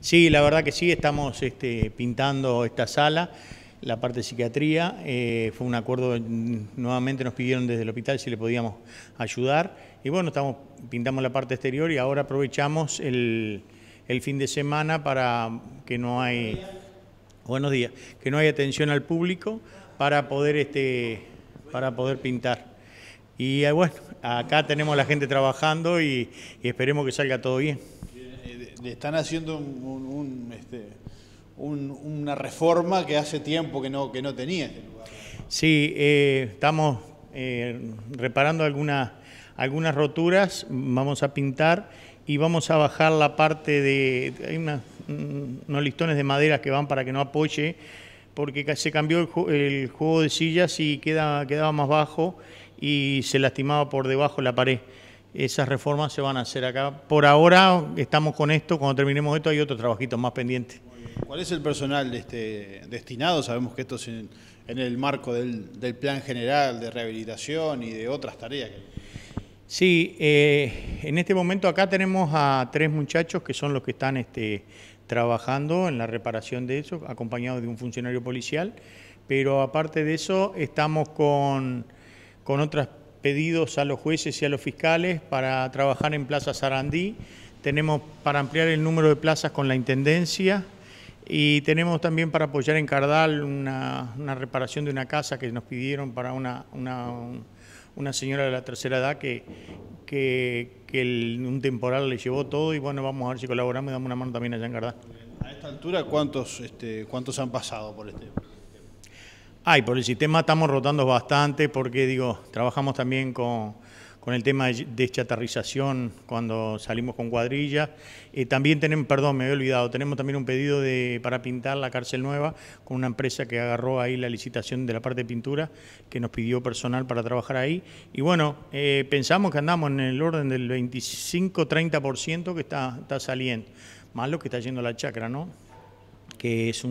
Sí, la verdad que sí, estamos este, pintando esta sala, la parte de psiquiatría, eh, fue un acuerdo, nuevamente nos pidieron desde el hospital si le podíamos ayudar, y bueno, estamos, pintamos la parte exterior y ahora aprovechamos el, fin de semana para que no hay, buenos días, que no hay atención al público para poder, este, para poder pintar. Y eh, bueno, acá tenemos la gente trabajando y esperemos que salga todo bien le están haciendo este, un, una reforma que hace tiempo que no, que no tenía este Sí, eh, estamos eh, reparando algunas, algunas roturas, vamos a pintar y vamos a bajar la parte de... Hay mm, unos listones de madera que van para que no apoye, porque se cambió el, el juego de sillas y queda, quedaba más bajo y se lastimaba por debajo la pared esas reformas se van a hacer acá. Por ahora estamos con esto, cuando terminemos esto hay otro trabajito más pendiente. ¿Cuál es el personal este, destinado? Sabemos que esto es en, el marco del, plan general de rehabilitación y de otras tareas. Sí, eh, en este momento acá tenemos a tres muchachos que son los que están este, trabajando en la reparación de eso, acompañados de un funcionario policial, pero aparte de eso estamos con, con otras pedidos a los jueces y a los fiscales para trabajar en Plaza Sarandí. Tenemos para ampliar el número de plazas con la Intendencia y tenemos también para apoyar en Cardal una, reparación de una casa que nos pidieron para una, una, señora de la tercera edad que, que, un temporal le llevó todo y bueno, vamos a ver si colaboramos y damos una mano también allá en Cardal. A esta altura, ¿cuántos, este, cuántos han pasado por este? Ay, por el sistema estamos rotando bastante porque, digo, trabajamos también con, el tema de deschatarrización cuando salimos con cuadrillas. Eh, también tenemos, perdón, me había olvidado, tenemos también un pedido de, para pintar la cárcel nueva con una empresa que agarró ahí la licitación de la parte de pintura, que nos pidió personal para trabajar ahí. Y bueno, eh, pensamos que andamos en el orden del 25-30% que está, está saliendo, más lo que está yendo la chacra, ¿no? que es,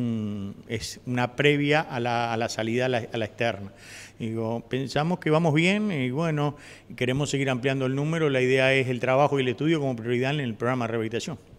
es una previa a la, salida a la, externa. Digo, pensamos que vamos bien y bueno, queremos seguir ampliando el número. La idea es el trabajo y el estudio como prioridad en el programa de rehabilitación.